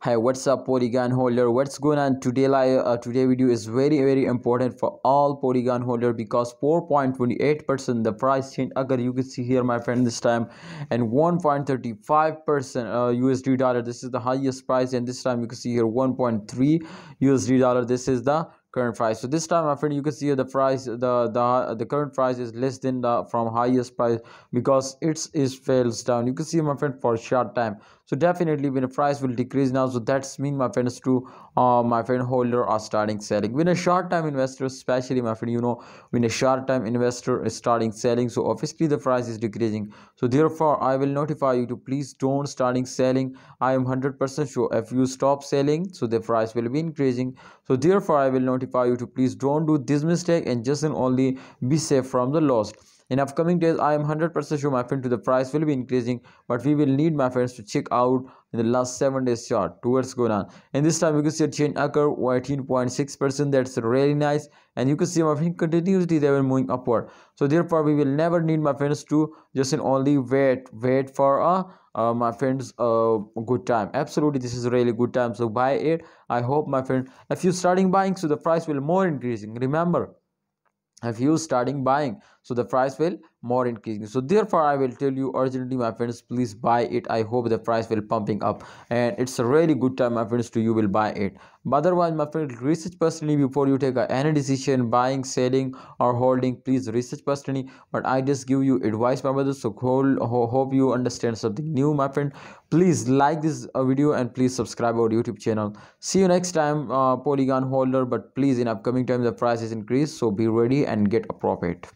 hi what's up polygon holder what's going on today live uh, today video is very very important for all polygon holder because 4.28 percent the price change agar you can see here my friend this time and 1.35 percent uh, usd dollar this is the highest price and this time you can see here 1.3 usd dollar this is the current price so this time my friend you can see the price the the the current price is less than the from highest price because it's is fails down you can see my friend for short time so definitely when the price will decrease now so that's mean my friends to uh, my friend holder are starting selling when a short time investor especially my friend you know when a short time investor is starting selling so obviously the price is decreasing so therefore i will notify you to please don't starting selling i am 100 percent sure if you stop selling so the price will be increasing so therefore i will notify notify you to please don't do this mistake and just and only be safe from the loss in upcoming days, I am 100% sure my friend to the price will be increasing, but we will need my friends to check out in the last 7 days chart towards going on. And this time you can see a change occur 18.6%. That's really nice. And you can see my friend continuously they were moving upward. So therefore we will never need my friends to just only wait, wait for a uh, uh, my friends uh, good time absolutely this is a really good time so buy it i hope my friend if you starting buying so the price will more increasing remember if you starting buying so the price will more increasing so therefore i will tell you urgently my friends please buy it i hope the price will pumping up and it's a really good time my friends to you will buy it but otherwise my friend research personally before you take any decision buying selling or holding please research personally but i just give you advice my brothers so whole, hope you understand something new my friend please like this uh, video and please subscribe our youtube channel see you next time uh, polygon holder but please in upcoming time the price is increased so be ready and get a profit